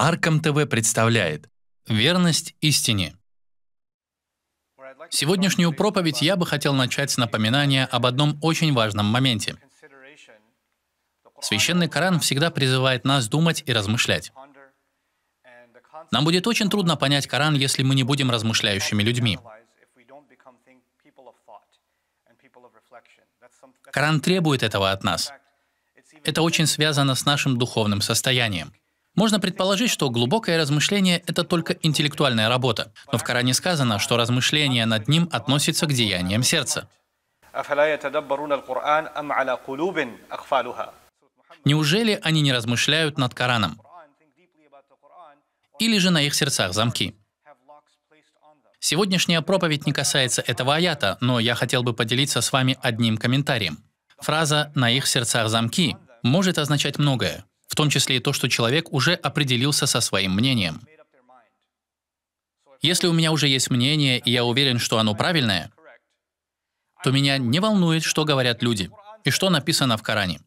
Арком ТВ представляет «Верность истине». Сегодняшнюю проповедь я бы хотел начать с напоминания об одном очень важном моменте. Священный Коран всегда призывает нас думать и размышлять. Нам будет очень трудно понять Коран, если мы не будем размышляющими людьми. Коран требует этого от нас. Это очень связано с нашим духовным состоянием. Можно предположить, что глубокое размышление — это только интеллектуальная работа, но в Коране сказано, что размышление над ним относится к деяниям сердца. Неужели они не размышляют над Кораном? Или же на их сердцах замки? Сегодняшняя проповедь не касается этого аята, но я хотел бы поделиться с вами одним комментарием. Фраза «на их сердцах замки» может означать многое том числе и то, что человек уже определился со своим мнением. Если у меня уже есть мнение, и я уверен, что оно правильное, то меня не волнует, что говорят люди и что написано в Коране.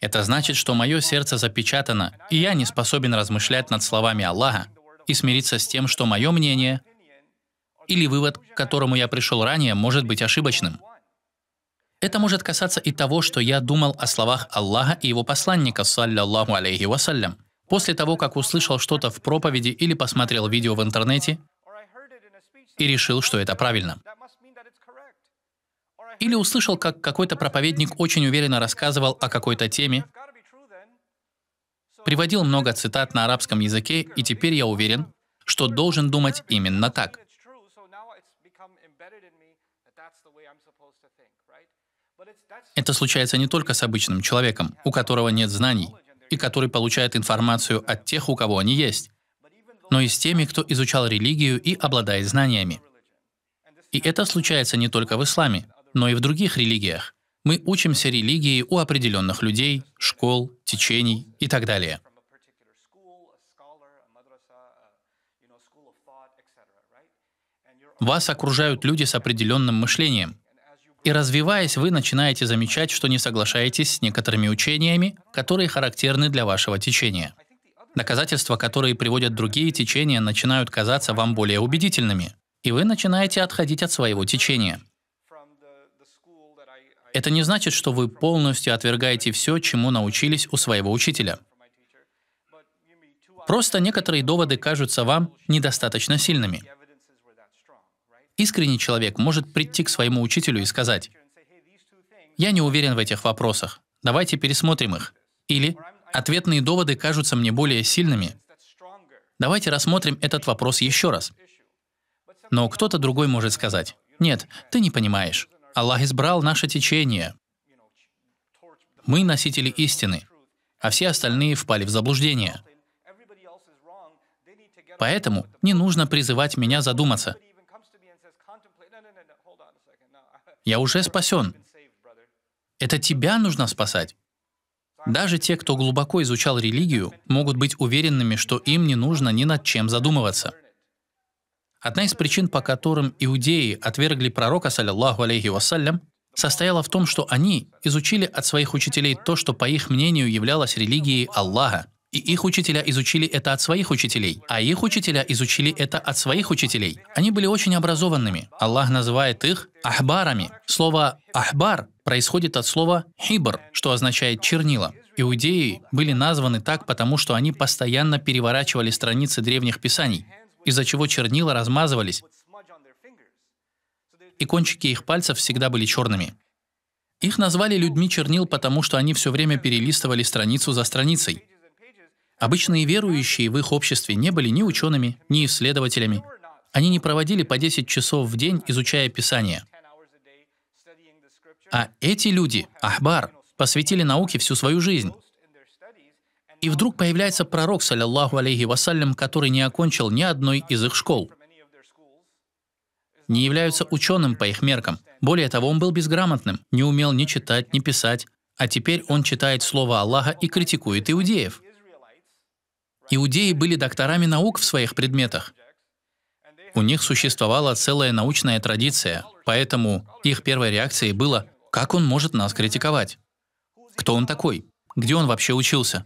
Это значит, что мое сердце запечатано, и я не способен размышлять над словами Аллаха и смириться с тем, что мое мнение или вывод, к которому я пришел ранее, может быть ошибочным. Это может касаться и того, что я думал о словах Аллаха и его посланника, саллиллаху алейхи вассалям. После того, как услышал что-то в проповеди или посмотрел видео в интернете, и решил, что это правильно. Или услышал, как какой-то проповедник очень уверенно рассказывал о какой-то теме, приводил много цитат на арабском языке, и теперь я уверен, что должен думать именно так. Это случается не только с обычным человеком, у которого нет знаний, и который получает информацию от тех, у кого они есть, но и с теми, кто изучал религию и обладает знаниями. И это случается не только в исламе, но и в других религиях. Мы учимся религии у определенных людей, школ, течений и так далее. Вас окружают люди с определенным мышлением, и развиваясь, вы начинаете замечать, что не соглашаетесь с некоторыми учениями, которые характерны для вашего течения. Доказательства, которые приводят другие течения, начинают казаться вам более убедительными, и вы начинаете отходить от своего течения. Это не значит, что вы полностью отвергаете все, чему научились у своего учителя. Просто некоторые доводы кажутся вам недостаточно сильными. Искренний человек может прийти к своему учителю и сказать, «Я не уверен в этих вопросах, давайте пересмотрим их». Или «Ответные доводы кажутся мне более сильными, давайте рассмотрим этот вопрос еще раз». Но кто-то другой может сказать, «Нет, ты не понимаешь. Аллах избрал наше течение. Мы носители истины, а все остальные впали в заблуждение». Поэтому не нужно призывать меня задуматься, Я уже спасен. Это тебя нужно спасать. Даже те, кто глубоко изучал религию, могут быть уверенными, что им не нужно ни над чем задумываться. Одна из причин, по которым иудеи отвергли пророка, саллиллаху алейхи вассалям, состояла в том, что они изучили от своих учителей то, что, по их мнению, являлось религией Аллаха, и их учителя изучили это от своих учителей, а их учителя изучили это от своих учителей. Они были очень образованными. Аллах называет их ахбарами. Слово «ахбар» происходит от слова «хибр», что означает «чернила». Иудеи были названы так, потому что они постоянно переворачивали страницы древних писаний, из-за чего чернила размазывались, и кончики их пальцев всегда были черными. Их назвали людьми чернил, потому что они все время перелистывали страницу за страницей. Обычные верующие в их обществе не были ни учеными, ни исследователями. Они не проводили по 10 часов в день, изучая Писание. А эти люди, Ахбар, посвятили науке всю свою жизнь. И вдруг появляется пророк, саллиллаху алейхи вассалям, который не окончил ни одной из их школ. Не являются ученым по их меркам. Более того, он был безграмотным, не умел ни читать, ни писать. А теперь он читает слово Аллаха и критикует иудеев. Иудеи были докторами наук в своих предметах. У них существовала целая научная традиция, поэтому их первой реакцией было «Как он может нас критиковать? Кто он такой? Где он вообще учился?»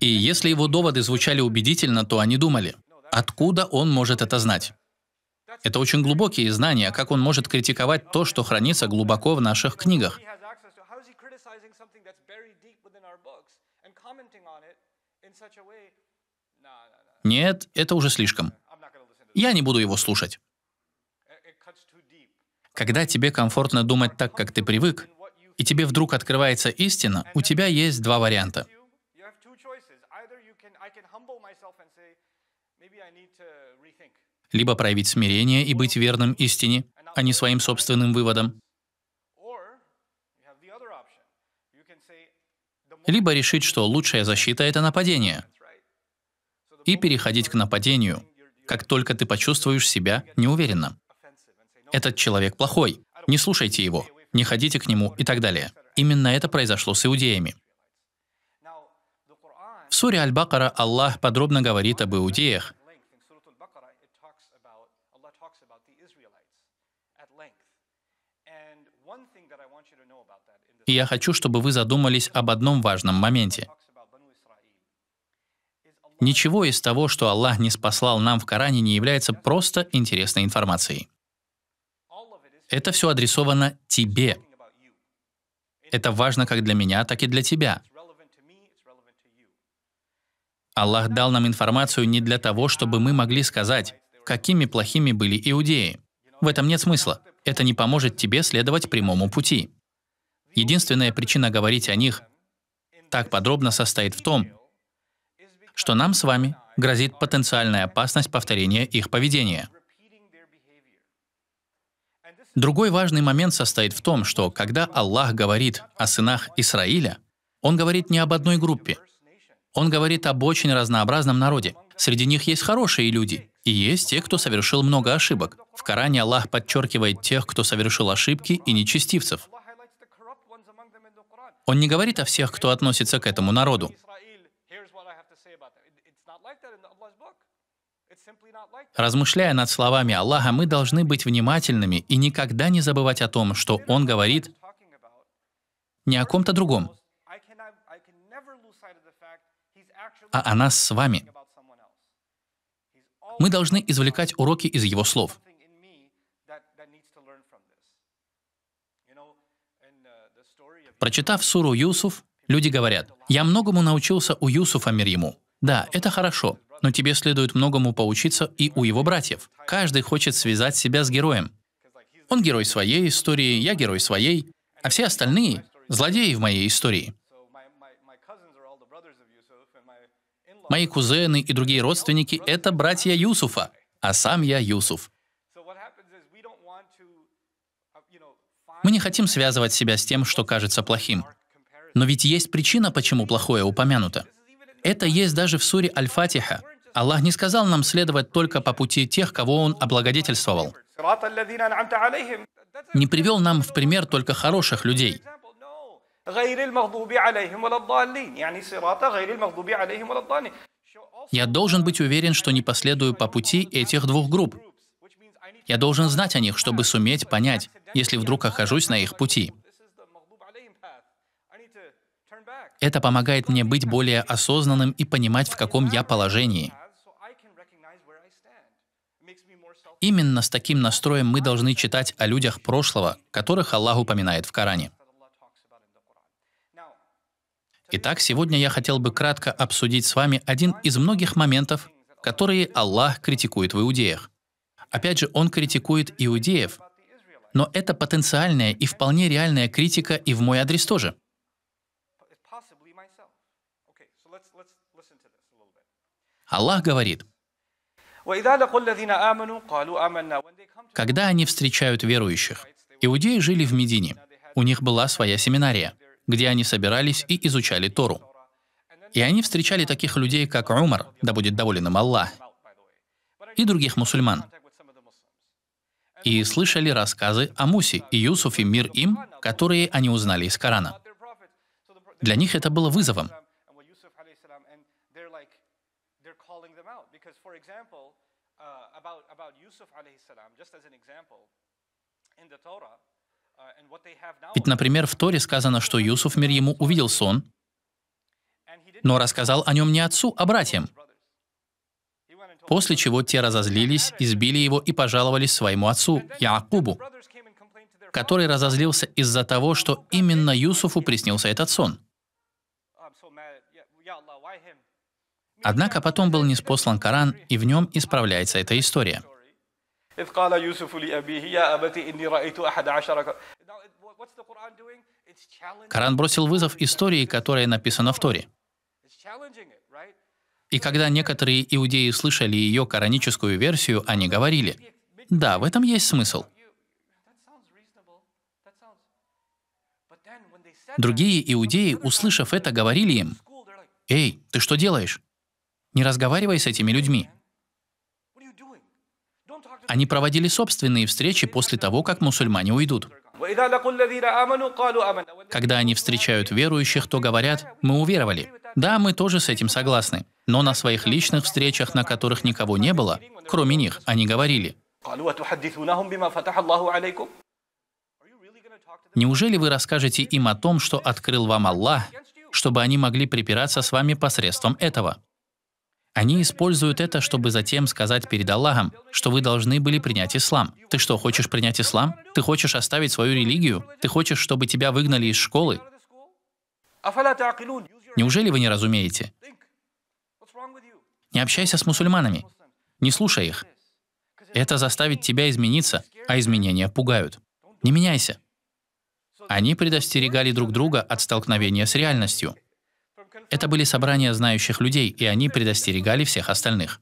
И если его доводы звучали убедительно, то они думали «Откуда он может это знать?» Это очень глубокие знания, как он может критиковать то, что хранится глубоко в наших книгах. Нет, это уже слишком. Я не буду его слушать. Когда тебе комфортно думать так, как ты привык, и тебе вдруг открывается истина, у тебя есть два варианта. Либо проявить смирение и быть верным истине, а не своим собственным выводам. Либо решить, что лучшая защита — это нападение — и переходить к нападению, как только ты почувствуешь себя неуверенно. Этот человек плохой, не слушайте его, не ходите к нему и так далее. Именно это произошло с иудеями. В суре Аль-Бакара Аллах подробно говорит об иудеях, И я хочу, чтобы вы задумались об одном важном моменте. Ничего из того, что Аллах не спаслал нам в Коране, не является просто интересной информацией. Это все адресовано тебе. Это важно как для меня, так и для тебя. Аллах дал нам информацию не для того, чтобы мы могли сказать, какими плохими были иудеи. В этом нет смысла. Это не поможет тебе следовать прямому пути. Единственная причина говорить о них так подробно состоит в том, что нам с вами грозит потенциальная опасность повторения их поведения. Другой важный момент состоит в том, что когда Аллах говорит о сынах Исраиля, Он говорит не об одной группе. Он говорит об очень разнообразном народе. Среди них есть хорошие люди, и есть те, кто совершил много ошибок. В Коране Аллах подчеркивает тех, кто совершил ошибки и нечестивцев. Он не говорит о всех, кто относится к этому народу. Размышляя над словами Аллаха, мы должны быть внимательными и никогда не забывать о том, что Он говорит не о ком-то другом, а о нас с вами. Мы должны извлекать уроки из Его слов. Uh, Прочитав суру Юсуф, люди говорят, «Я многому научился у Юсуфа мир ему». Да, это хорошо, но тебе следует многому поучиться и у его братьев. Каждый хочет связать себя с героем. Он герой своей истории, я герой своей, а все остальные — злодеи в моей истории. Мои кузены и другие родственники — это братья Юсуфа, а сам я Юсуф. Мы не хотим связывать себя с тем, что кажется плохим. Но ведь есть причина, почему плохое упомянуто. Это есть даже в суре Аль-Фатиха. Аллах не сказал нам следовать только по пути тех, кого Он облагодетельствовал. Не привел нам в пример только хороших людей. Я должен быть уверен, что не последую по пути этих двух групп. Я должен знать о них, чтобы суметь понять, если вдруг окажусь на их пути. Это помогает мне быть более осознанным и понимать, в каком я положении. Именно с таким настроем мы должны читать о людях прошлого, которых Аллах упоминает в Коране. Итак, сегодня я хотел бы кратко обсудить с вами один из многих моментов, которые Аллах критикует в иудеях. Опять же, он критикует иудеев, но это потенциальная и вполне реальная критика и в мой адрес тоже. Аллах говорит, когда они встречают верующих, иудеи жили в Медине, у них была своя семинария, где они собирались и изучали Тору. И они встречали таких людей, как Умар, да будет доволен им Аллах, и других мусульман. И слышали рассказы о Мусе и Юсуфе, мир им, которые они узнали из Корана. Для них это было вызовом, example, uh, about, about Yusuf alayhi salam, just as an example, in the Torah, uh, ведь, например, в Торе сказано, что Юсуф, мир ему, увидел сон, но рассказал о нем не отцу, а братьям. После чего те разозлились, избили его и пожаловались своему отцу, Яакубу, который разозлился из-за того, что именно Юсуфу приснился этот сон. Однако потом был неспослан Коран, и в нем исправляется эта история. Коран бросил вызов истории, которая написана в Торе. И когда некоторые иудеи слышали ее кораническую версию, они говорили, «Да, в этом есть смысл». Другие иудеи, услышав это, говорили им, «Эй, ты что делаешь? Не разговаривай с этими людьми. Они проводили собственные встречи после того, как мусульмане уйдут. Когда они встречают верующих, то говорят, мы уверовали. Да, мы тоже с этим согласны. Но на своих личных встречах, на которых никого не было, кроме них, они говорили. Неужели вы расскажете им о том, что открыл вам Аллах, чтобы они могли припираться с вами посредством этого? Они используют это, чтобы затем сказать перед Аллахом, что вы должны были принять ислам. Ты что, хочешь принять ислам? Ты хочешь оставить свою религию? Ты хочешь, чтобы тебя выгнали из школы? Неужели вы не разумеете? Не общайся с мусульманами. Не слушай их. Это заставит тебя измениться, а изменения пугают. Не меняйся. Они предостерегали друг друга от столкновения с реальностью. Это были собрания знающих людей, и они предостерегали всех остальных.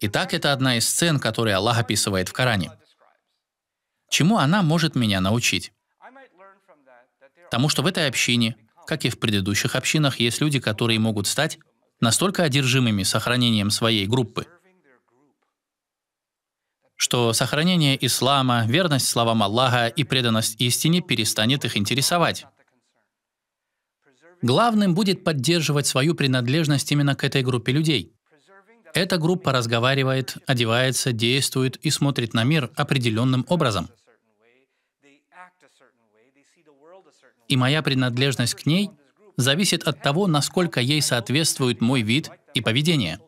Итак, это одна из сцен, которые Аллах описывает в Коране. Чему она может меня научить? Тому, что в этой общине, как и в предыдущих общинах, есть люди, которые могут стать настолько одержимыми сохранением своей группы – что сохранение ислама, верность словам Аллаха и преданность истине перестанет их интересовать. Главным будет поддерживать свою принадлежность именно к этой группе людей. Эта группа разговаривает, одевается, действует и смотрит на мир определенным образом. И моя принадлежность к ней зависит от того, насколько ей соответствует мой вид и поведение.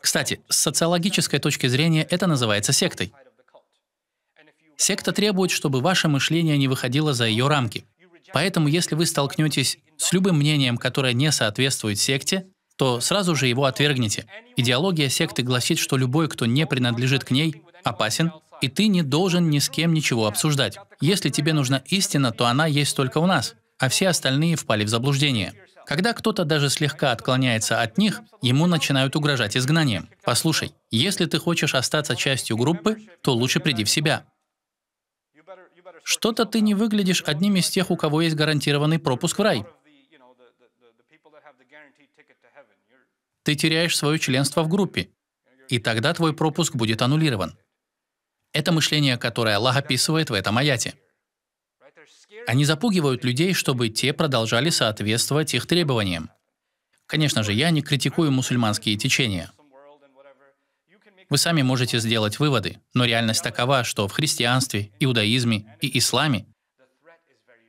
Кстати, с социологической точки зрения это называется сектой. Секта требует, чтобы ваше мышление не выходило за ее рамки. Поэтому, если вы столкнетесь с любым мнением, которое не соответствует секте, то сразу же его отвергните. Идеология секты гласит, что любой, кто не принадлежит к ней, опасен, и ты не должен ни с кем ничего обсуждать. Если тебе нужна истина, то она есть только у нас, а все остальные впали в заблуждение. Когда кто-то даже слегка отклоняется от них, ему начинают угрожать изгнанием. Послушай, если ты хочешь остаться частью группы, то лучше приди в себя. Что-то ты не выглядишь одним из тех, у кого есть гарантированный пропуск в рай. Ты теряешь свое членство в группе, и тогда твой пропуск будет аннулирован. Это мышление, которое Аллах описывает в этом аяте. Они запугивают людей, чтобы те продолжали соответствовать их требованиям. Конечно же, я не критикую мусульманские течения. Вы сами можете сделать выводы, но реальность такова, что в христианстве, иудаизме и исламе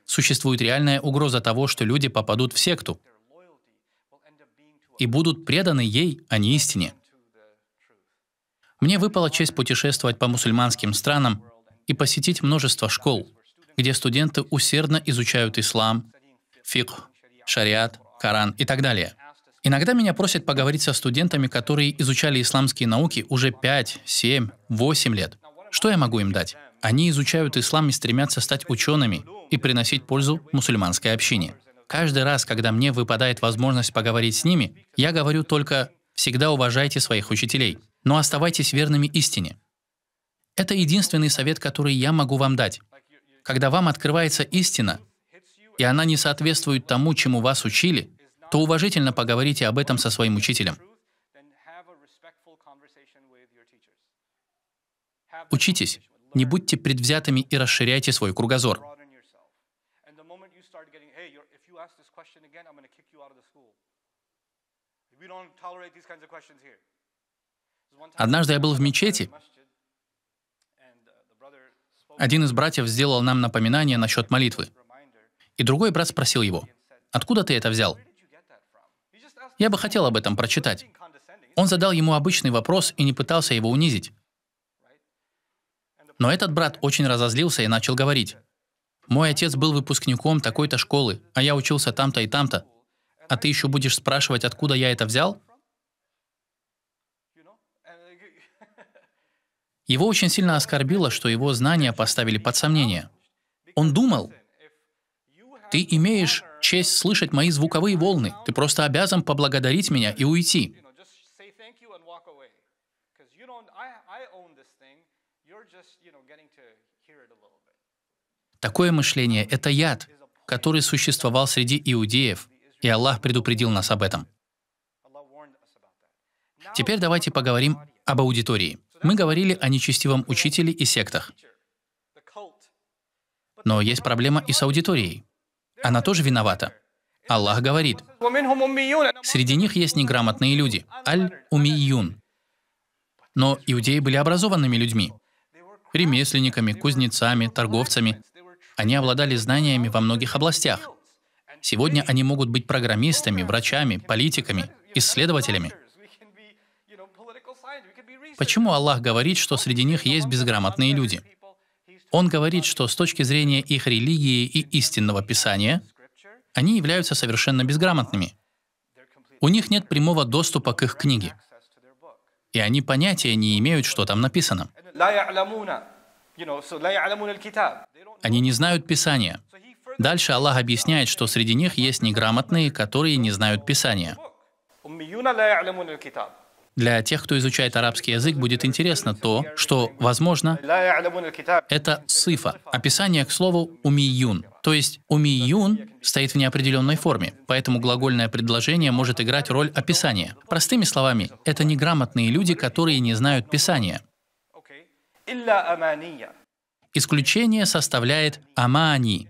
существует реальная угроза того, что люди попадут в секту и будут преданы ей, а не истине. Мне выпала честь путешествовать по мусульманским странам и посетить множество школ, где студенты усердно изучают ислам, фикх, шариат, Коран и так далее. Иногда меня просят поговорить со студентами, которые изучали исламские науки уже 5, 7, 8 лет. Что я могу им дать? Они изучают ислам и стремятся стать учеными и приносить пользу мусульманской общине. Каждый раз, когда мне выпадает возможность поговорить с ними, я говорю только «всегда уважайте своих учителей, но оставайтесь верными истине». Это единственный совет, который я могу вам дать. Когда вам открывается истина, и она не соответствует тому, чему вас учили, то уважительно поговорите об этом со своим учителем. Учитесь, не будьте предвзятыми и расширяйте свой кругозор. Однажды я был в мечети, один из братьев сделал нам напоминание насчет молитвы. И другой брат спросил его, «Откуда ты это взял?» Я бы хотел об этом прочитать. Он задал ему обычный вопрос и не пытался его унизить. Но этот брат очень разозлился и начал говорить, «Мой отец был выпускником такой-то школы, а я учился там-то и там-то. А ты еще будешь спрашивать, откуда я это взял?» Его очень сильно оскорбило, что его знания поставили под сомнение. Он думал, ты имеешь честь слышать мои звуковые волны, ты просто обязан поблагодарить меня и уйти. Такое мышление — это яд, который существовал среди иудеев, и Аллах предупредил нас об этом. Теперь давайте поговорим об аудитории. Мы говорили о нечестивом учителе и сектах. Но есть проблема и с аудиторией. Она тоже виновата. Аллах говорит, среди них есть неграмотные люди, аль-умийюн. Но иудеи были образованными людьми, ремесленниками, кузнецами, торговцами. Они обладали знаниями во многих областях. Сегодня они могут быть программистами, врачами, политиками, исследователями. Почему Аллах говорит, что среди них есть безграмотные люди? Он говорит, что с точки зрения их религии и истинного писания, они являются совершенно безграмотными. У них нет прямого доступа к их книге. И они понятия не имеют, что там написано. Они не знают Писания. Дальше Аллах объясняет, что среди них есть неграмотные, которые не знают Писания. Для тех, кто изучает арабский язык, будет интересно то, что, возможно, это сифа, описание к слову «умиюн», то есть «умиюн» стоит в неопределенной форме, поэтому глагольное предложение может играть роль описания. Простыми словами, это неграмотные люди, которые не знают писания. Исключение составляет «амани».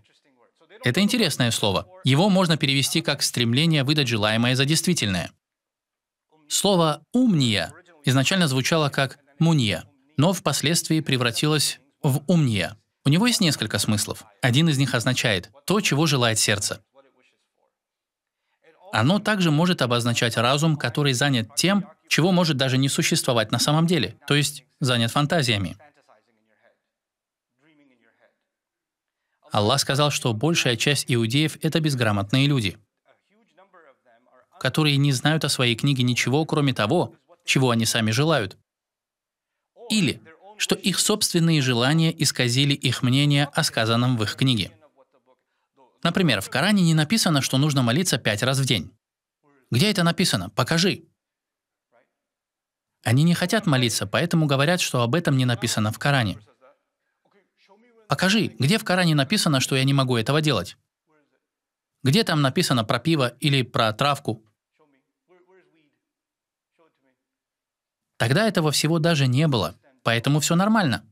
Это интересное слово. Его можно перевести как «стремление выдать желаемое за действительное». Слово «умния» изначально звучало как «мунья», но впоследствии превратилось в «умния». У него есть несколько смыслов. Один из них означает «то, чего желает сердце». Оно также может обозначать разум, который занят тем, чего может даже не существовать на самом деле, то есть занят фантазиями. Аллах сказал, что большая часть иудеев — это безграмотные люди которые не знают о своей книге ничего, кроме того, чего они сами желают. Или что их собственные желания исказили их мнение о сказанном в их книге. Например, в Коране не написано, что нужно молиться пять раз в день. Где это написано? Покажи. Они не хотят молиться, поэтому говорят, что об этом не написано в Коране. Покажи, где в Коране написано, что я не могу этого делать? Где там написано про пиво или про травку? Тогда этого всего даже не было, поэтому все нормально.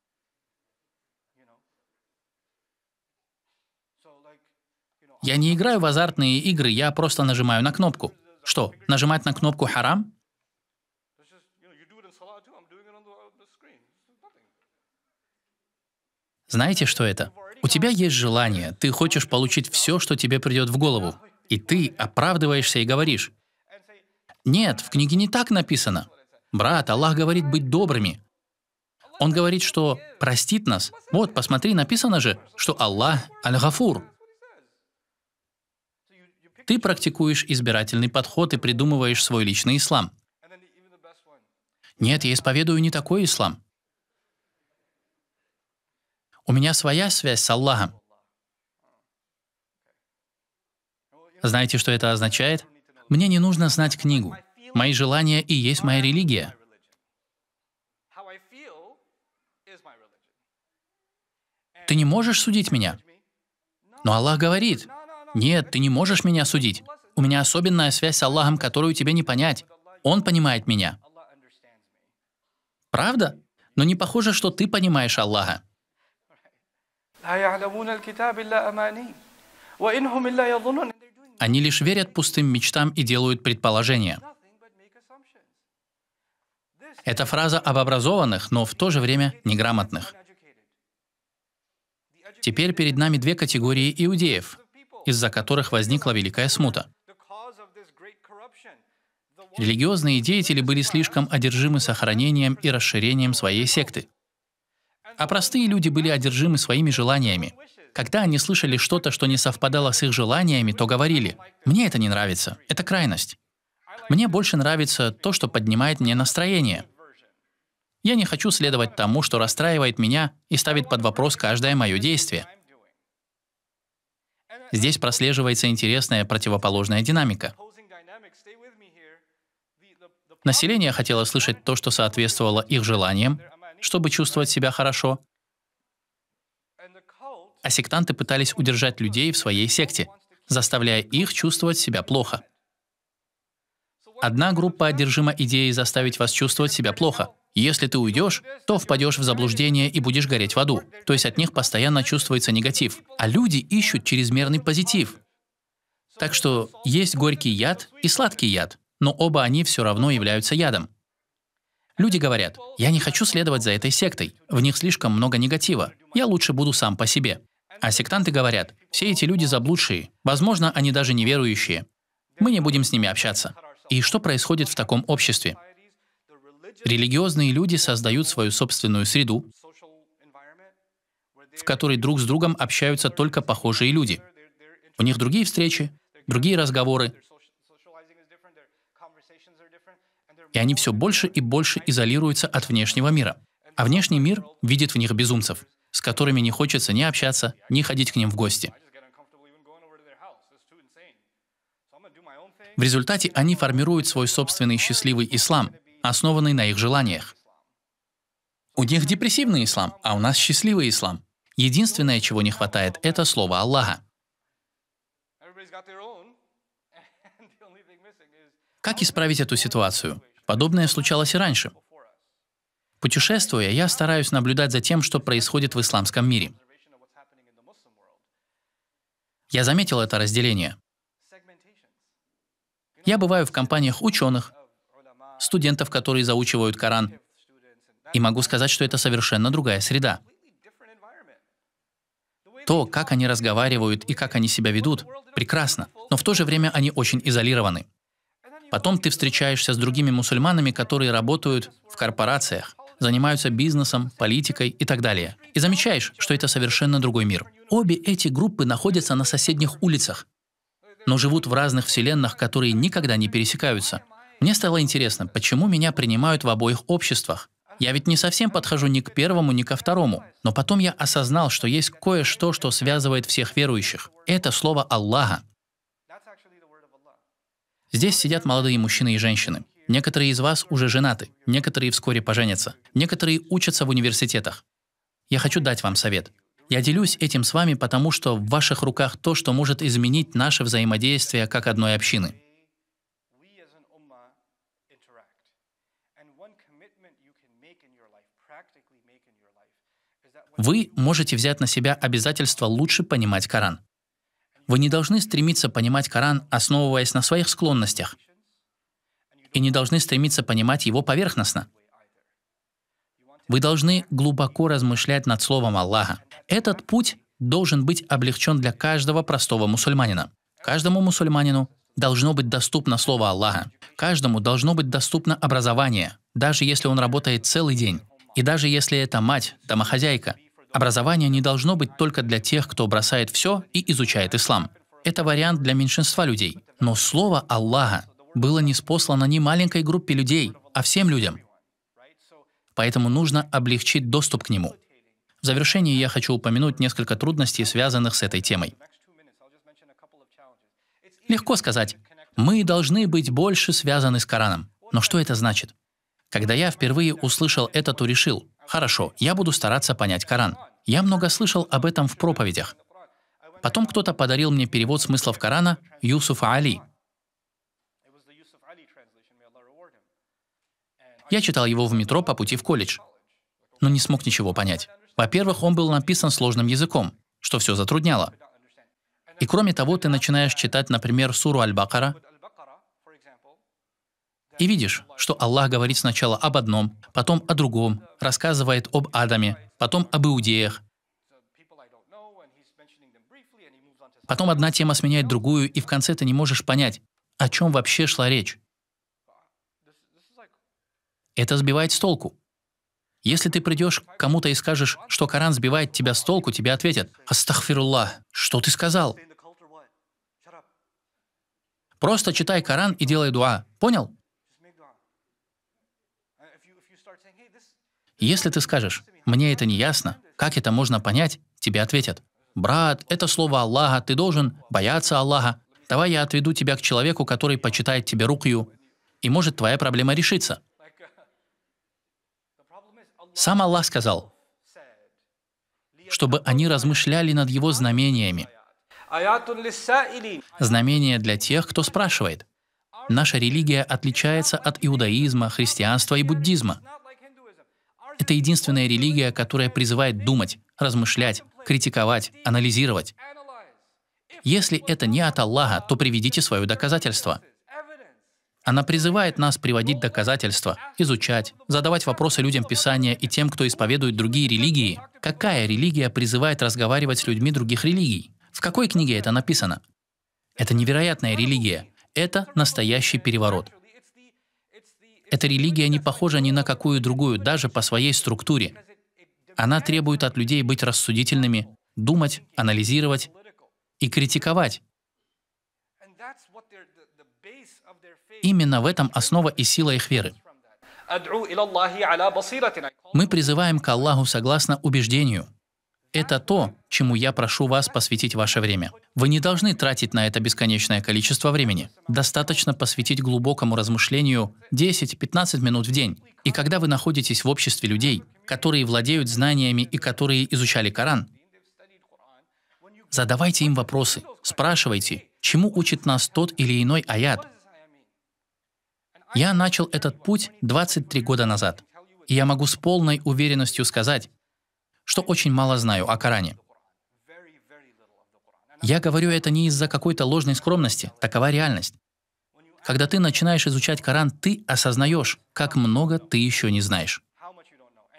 Я не играю в азартные игры, я просто нажимаю на кнопку. Что, нажимать на кнопку харам? Знаете, что это? У тебя есть желание, ты хочешь получить все, что тебе придет в голову. И ты оправдываешься и говоришь, нет, в книге не так написано. Брат, Аллах говорит быть добрыми. Он говорит, что простит нас. Вот, посмотри, написано же, что Аллах Аль-Гафур. Ты практикуешь избирательный подход и придумываешь свой личный ислам. Нет, я исповедую не такой ислам. У меня своя связь с Аллахом. Знаете, что это означает? Мне не нужно знать книгу. Мои желания и есть моя религия. Ты не можешь судить меня. Но Аллах говорит, нет, ты не можешь меня судить. У меня особенная связь с Аллахом, которую тебе не понять. Он понимает меня. Правда? Но не похоже, что ты понимаешь Аллаха. Они лишь верят пустым мечтам и делают предположения. Это фраза об образованных, но в то же время неграмотных. Теперь перед нами две категории иудеев, из-за которых возникла великая смута. Религиозные деятели были слишком одержимы сохранением и расширением своей секты. А простые люди были одержимы своими желаниями. Когда они слышали что-то, что не совпадало с их желаниями, то говорили, «Мне это не нравится, это крайность. Мне больше нравится то, что поднимает мне настроение. Я не хочу следовать тому, что расстраивает меня и ставит под вопрос каждое мое действие. Здесь прослеживается интересная противоположная динамика. Население хотело слышать то, что соответствовало их желаниям, чтобы чувствовать себя хорошо, а сектанты пытались удержать людей в своей секте, заставляя их чувствовать себя плохо. Одна группа одержима идеей заставить вас чувствовать себя плохо, если ты уйдешь, то впадешь в заблуждение и будешь гореть в аду. То есть от них постоянно чувствуется негатив. А люди ищут чрезмерный позитив. Так что есть горький яд и сладкий яд, но оба они все равно являются ядом. Люди говорят, я не хочу следовать за этой сектой, в них слишком много негатива, я лучше буду сам по себе. А сектанты говорят, все эти люди заблудшие, возможно, они даже неверующие. Мы не будем с ними общаться. И что происходит в таком обществе? Религиозные люди создают свою собственную среду, в которой друг с другом общаются только похожие люди. У них другие встречи, другие разговоры, и они все больше и больше изолируются от внешнего мира. А внешний мир видит в них безумцев, с которыми не хочется ни общаться, ни ходить к ним в гости. В результате они формируют свой собственный счастливый ислам, основанный на их желаниях. У них депрессивный ислам, а у нас счастливый ислам. Единственное, чего не хватает, это слово Аллаха. Как исправить эту ситуацию? Подобное случалось и раньше. Путешествуя, я стараюсь наблюдать за тем, что происходит в исламском мире. Я заметил это разделение. Я бываю в компаниях ученых, студентов, которые заучивают Коран. И могу сказать, что это совершенно другая среда. То, как они разговаривают и как они себя ведут, прекрасно, но в то же время они очень изолированы. Потом ты встречаешься с другими мусульманами, которые работают в корпорациях, занимаются бизнесом, политикой и так далее. И замечаешь, что это совершенно другой мир. Обе эти группы находятся на соседних улицах, но живут в разных вселенных, которые никогда не пересекаются. Мне стало интересно, почему меня принимают в обоих обществах? Я ведь не совсем подхожу ни к первому, ни ко второму. Но потом я осознал, что есть кое-что, что связывает всех верующих. Это слово Аллаха. Здесь сидят молодые мужчины и женщины. Некоторые из вас уже женаты, некоторые вскоре поженятся, некоторые учатся в университетах. Я хочу дать вам совет. Я делюсь этим с вами, потому что в ваших руках то, что может изменить наше взаимодействие как одной общины. Вы можете взять на себя обязательство лучше понимать Коран. Вы не должны стремиться понимать Коран, основываясь на своих склонностях, и не должны стремиться понимать его поверхностно. Вы должны глубоко размышлять над словом Аллаха. Этот путь должен быть облегчен для каждого простого мусульманина. Каждому мусульманину должно быть доступно слово Аллаха. Каждому должно быть доступно образование, даже если он работает целый день, и даже если это мать, домохозяйка, Образование не должно быть только для тех, кто бросает все и изучает ислам. Это вариант для меньшинства людей. Но слово Аллаха было не спослано не маленькой группе людей, а всем людям. Поэтому нужно облегчить доступ к нему. В завершении я хочу упомянуть несколько трудностей, связанных с этой темой. Легко сказать, мы должны быть больше связаны с Кораном. Но что это значит? Когда я впервые услышал это, то решил, Хорошо, я буду стараться понять Коран. Я много слышал об этом в проповедях. Потом кто-то подарил мне перевод смыслов Корана Юсуфа Али. Я читал его в метро по пути в колледж, но не смог ничего понять. Во-первых, он был написан сложным языком, что все затрудняло. И кроме того, ты начинаешь читать, например, суру Аль-Бакара, и видишь, что Аллах говорит сначала об одном, потом о другом, рассказывает об Адаме, потом об иудеях. Потом одна тема сменяет другую, и в конце ты не можешь понять, о чем вообще шла речь. Это сбивает с толку. Если ты придешь к кому-то и скажешь, что Коран сбивает тебя с толку, тебе ответят «Астахфируллах, что ты сказал?» Просто читай Коран и делай дуа. Понял? Если ты скажешь, мне это не ясно, как это можно понять, тебе ответят, брат, это слово Аллаха, ты должен бояться Аллаха, давай я отведу тебя к человеку, который почитает тебе рукью, и может твоя проблема решится. Сам Аллах сказал, чтобы они размышляли над его знамениями. Знамения для тех, кто спрашивает. Наша религия отличается от иудаизма, христианства и буддизма. Это единственная религия, которая призывает думать, размышлять, критиковать, анализировать. Если это не от Аллаха, то приведите свое доказательство. Она призывает нас приводить доказательства, изучать, задавать вопросы людям Писания и тем, кто исповедует другие религии. Какая религия призывает разговаривать с людьми других религий? В какой книге это написано? Это невероятная религия. Это настоящий переворот. Эта религия не похожа ни на какую другую, даже по своей структуре. Она требует от людей быть рассудительными, думать, анализировать и критиковать. Именно в этом основа и сила их веры. Мы призываем к Аллаху согласно убеждению – это то, чему я прошу вас посвятить ваше время. Вы не должны тратить на это бесконечное количество времени. Достаточно посвятить глубокому размышлению 10-15 минут в день. И когда вы находитесь в обществе людей, которые владеют знаниями и которые изучали Коран, задавайте им вопросы, спрашивайте, чему учит нас тот или иной аят. Я начал этот путь 23 года назад. И я могу с полной уверенностью сказать, что очень мало знаю о Коране. Я говорю это не из-за какой-то ложной скромности, такова реальность. Когда ты начинаешь изучать Коран, ты осознаешь, как много ты еще не знаешь.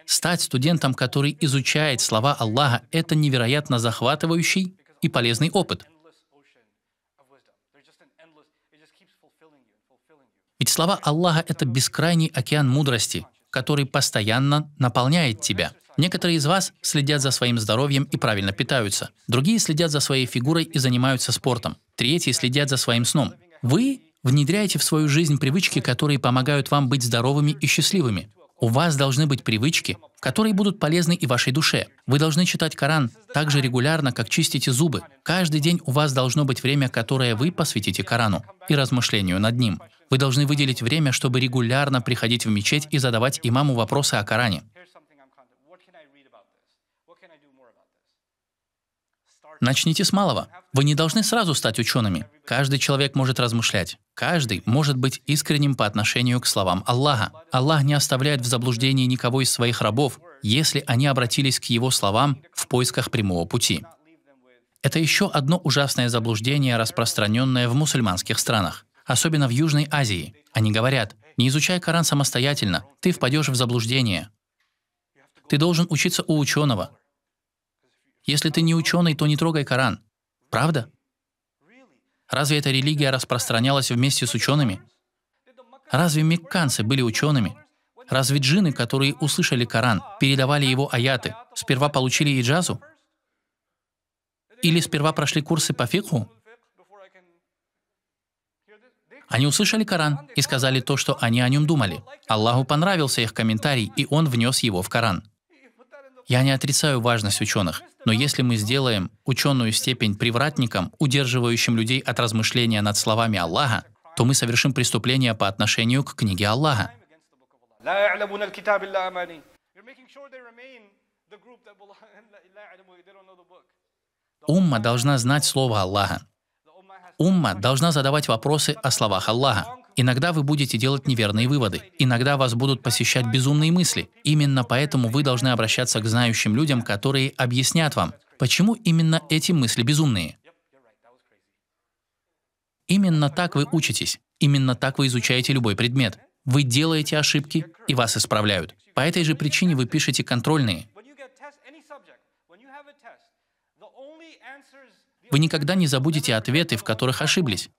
Стать студентом, который изучает слова Аллаха, это невероятно захватывающий и полезный опыт. Ведь слова Аллаха — это бескрайний океан мудрости, который постоянно наполняет тебя — Некоторые из вас следят за своим здоровьем и правильно питаются. Другие следят за своей фигурой и занимаются спортом. Третьи следят за своим сном. Вы внедряете в свою жизнь привычки, которые помогают вам быть здоровыми и счастливыми. У вас должны быть привычки, которые будут полезны и вашей душе. Вы должны читать Коран так же регулярно, как чистите зубы. Каждый день у вас должно быть время, которое вы посвятите Корану и размышлению над ним. Вы должны выделить время, чтобы регулярно приходить в мечеть и задавать имаму вопросы о Коране. Начните с малого. Вы не должны сразу стать учеными. Каждый человек может размышлять. Каждый может быть искренним по отношению к словам Аллаха. Аллах не оставляет в заблуждении никого из своих рабов, если они обратились к его словам в поисках прямого пути. Это еще одно ужасное заблуждение, распространенное в мусульманских странах, особенно в Южной Азии. Они говорят, не изучай Коран самостоятельно, ты впадешь в заблуждение. Ты должен учиться у ученого, если ты не ученый, то не трогай Коран. Правда? Разве эта религия распространялась вместе с учеными? Разве мекканцы были учеными? Разве джины, которые услышали Коран, передавали его аяты, сперва получили иджазу? Или сперва прошли курсы по фикху? Они услышали Коран и сказали то, что они о нем думали. Аллаху понравился их комментарий, и он внес его в Коран. Я не отрицаю важность ученых. Но если мы сделаем ученую степень привратником, удерживающим людей от размышления над словами Аллаха, то мы совершим преступление по отношению к книге Аллаха. Умма должна знать слово Аллаха. Умма должна задавать вопросы о словах Аллаха. Иногда вы будете делать неверные выводы. Иногда вас будут посещать безумные мысли. Именно поэтому вы должны обращаться к знающим людям, которые объяснят вам, почему именно эти мысли безумные. Именно так вы учитесь. Именно так вы изучаете любой предмет. Вы делаете ошибки, и вас исправляют. По этой же причине вы пишете контрольные. Вы никогда не забудете ответы, в которых ошиблись.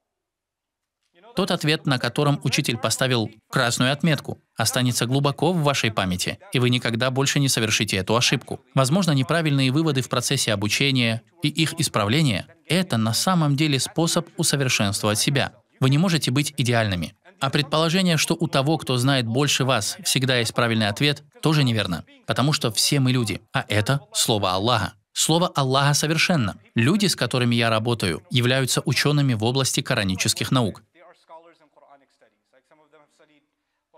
Тот ответ, на котором учитель поставил красную отметку, останется глубоко в вашей памяти, и вы никогда больше не совершите эту ошибку. Возможно, неправильные выводы в процессе обучения и их исправление – это на самом деле способ усовершенствовать себя. Вы не можете быть идеальными. А предположение, что у того, кто знает больше вас, всегда есть правильный ответ, тоже неверно. Потому что все мы люди, а это слово Аллаха. Слово Аллаха совершенно. Люди, с которыми я работаю, являются учеными в области коранических наук.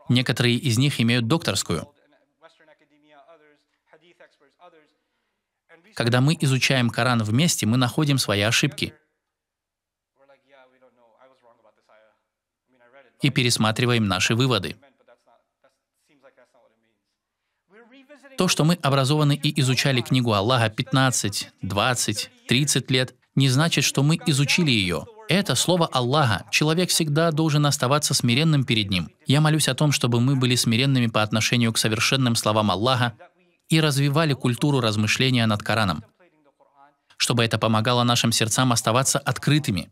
Некоторые из них имеют докторскую. Когда мы изучаем Коран вместе, мы находим свои ошибки и пересматриваем наши выводы. То, что мы образованы и изучали книгу Аллаха 15, 20, 30 лет, не значит, что мы изучили ее. Это слово Аллаха. Человек всегда должен оставаться смиренным перед Ним. Я молюсь о том, чтобы мы были смиренными по отношению к совершенным словам Аллаха и развивали культуру размышления над Кораном, чтобы это помогало нашим сердцам оставаться открытыми.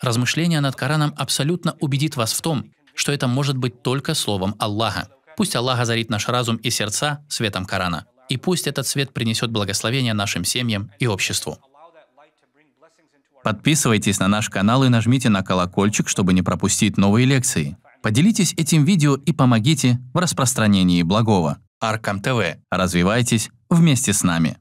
Размышление над Кораном абсолютно убедит вас в том, что это может быть только словом Аллаха. Пусть Аллах озарит наш разум и сердца светом Корана, и пусть этот свет принесет благословение нашим семьям и обществу. Подписывайтесь на наш канал и нажмите на колокольчик, чтобы не пропустить новые лекции. Поделитесь этим видео и помогите в распространении благого. Аркам ТВ. Развивайтесь вместе с нами.